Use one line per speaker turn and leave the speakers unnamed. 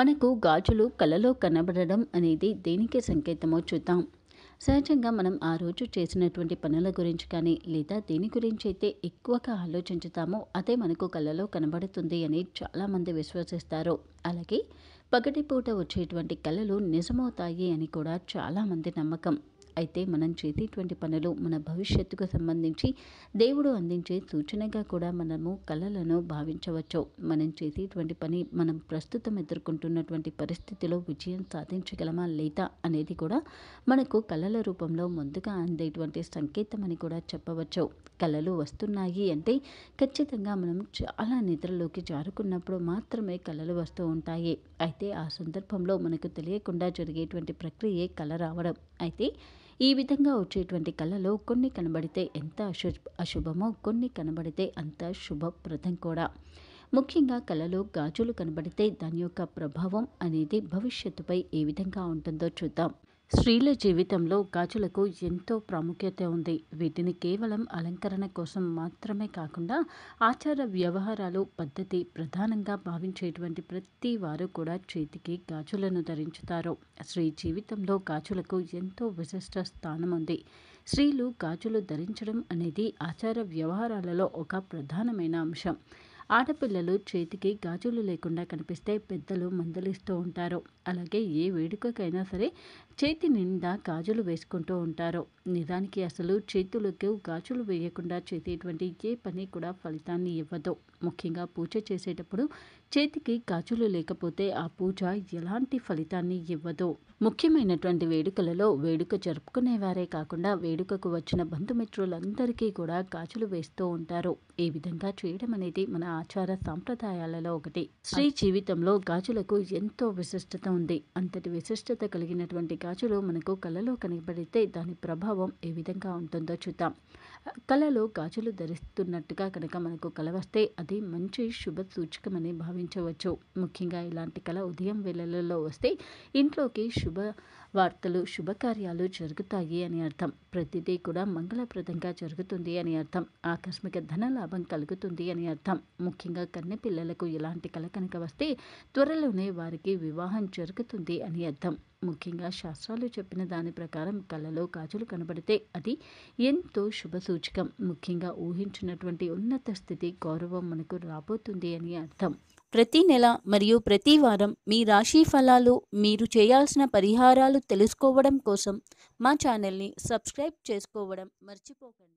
మనకు గాజులు కలలో కనబడడం అనేది దేనికి సంకేతమో చూద్దాం సహజంగా మనం ఆ రోజు చేసినటువంటి పనుల గురించి కానీ లేదా దేని గురించి అయితే ఎక్కువగా ఆలోచించుతామో అదే మనకు కళ్ళలో కనబడుతుంది అని చాలామంది విశ్వసిస్తారు అలాగే పగటిపూట వచ్చేటువంటి కళలు నిజమవుతాయి అని కూడా చాలామంది నమ్మకం అయితే మనం చేసేటువంటి పనులు మన భవిష్యత్తుకు సంబంధించి దేవుడు అందించే సూచనగా కూడా మనము కళలను భావించవచ్చు మనం చేసేటువంటి పని మనం ప్రస్తుతం ఎదుర్కొంటున్నటువంటి పరిస్థితిలో విజయం సాధించగలమా లేదా అనేది కూడా మనకు కళల రూపంలో ముందుగా అందేటువంటి సంకేతం అని కూడా చెప్పవచ్చు కళలు వస్తున్నాయి అంటే ఖచ్చితంగా మనం చాలా నిద్రలోకి జారుకున్నప్పుడు మాత్రమే కళలు వస్తూ ఉంటాయి అయితే ఆ సందర్భంలో మనకు తెలియకుండా జరిగేటువంటి ప్రక్రియ కళ రావడం అయితే ఈ విధంగా వచ్చేటువంటి కళలో కొన్ని కనబడితే ఎంత అశుభ అశుభమో కొన్ని కనబడితే అంత శుభప్రదం కూడా ముఖ్యంగా కళలో గాజులు కనబడితే దాని యొక్క ప్రభావం అనేది భవిష్యత్తుపై ఏ విధంగా ఉంటుందో చూద్దాం స్త్రీల జీవితంలో గాజులకు ఎంతో ప్రాముఖ్యత ఉంది వీటిని కేవలం అలంకరణ కోసం మాత్రమే కాకుండా ఆచార వ్యవహారాలు పద్ధతి ప్రధానంగా భావించేటువంటి ప్రతి వారు కూడా చేతికి గాజులను ధరించుతారు స్త్రీ జీవితంలో గాజులకు ఎంతో విశిష్ట స్థానం ఉంది స్త్రీలు గాజులు ధరించడం అనేది ఆచార వ్యవహారాలలో ఒక ప్రధానమైన అంశం ఆడపిల్లలు చేతికి గాజులు లేకుండా కనిపిస్తే పెద్దలు మందలిస్తూ ఉంటారు అలాగే ఏ వేడుకకైనా సరే చేతి నిండా గాజులు వేసుకుంటూ ఉంటారు నిజానికి అసలు చేతులకు గాజులు వేయకుండా చేసేటువంటి ఏ పని కూడా ఫలితాన్ని ఇవ్వదు ముఖ్యంగా పూజ చేసేటప్పుడు చేతికి గాజులు లేకపోతే ఆ పూజ ఎలాంటి ఫలితాన్ని ఇవ్వదు ముఖ్యమైనటువంటి వేడుకలలో వేడుక జరుపుకునేవారే కాకుండా వేడుకకు వచ్చిన బంధుమిత్రులందరికీ కూడా గాజులు వేస్తూ ఉంటారు ఈ విధంగా చేయడం అనేది మన ఆచార సాంప్రదాయాలలో ఒకటి స్త్రీ జీవితంలో గాజులకు ఎంతో విశిష్టత ఉంది అంతటి విశిష్టత కలిగినటువంటి గాజులు మనకు కళ్ళలో కనబడితే దాని ప్రభావం ఏ విధంగా ఉంటుందో చూద్దాం కళలో గాజులు ధరిస్తున్నట్టుగా కనుక మనకు కళ వస్తే అది మంచి శుభ సూచకమని భావించవచ్చు ముఖ్యంగా ఇలాంటి కళ ఉదయం వేళలలో వస్తే ఇంట్లోకి శుభ వార్తలు శుభకార్యాలు జరుగుతాయి అని అర్థం ప్రతిదీ కూడా మంగళప్రదంగా జరుగుతుంది అని అర్థం ఆకస్మిక ధనలాభం కలుగుతుంది అని అర్థం ముఖ్యంగా కన్నె పిల్లలకు ఇలాంటి కళ కనుక వస్తే త్వరలోనే వారికి వివాహం జరుగుతుంది అని అర్థం ముఖ్యంగా శాస్త్రాలు చెప్పిన దాని ప్రకారం కళ్ళలో కాజులు కనబడితే అది ఎంతో శుభ సూచకం ముఖ్యంగా ఊహించినటువంటి ఉన్నత స్థితి గౌరవం మనకు రాబోతుంది అని అర్థం ప్రతి నెల మరియు ప్రతి వారం మీ రాశి ఫలాలు మీరు చేయాల్సిన పరిహారాలు తెలుసుకోవడం కోసం మా ఛానల్ని సబ్స్క్రైబ్ చేసుకోవడం మర్చిపోకండి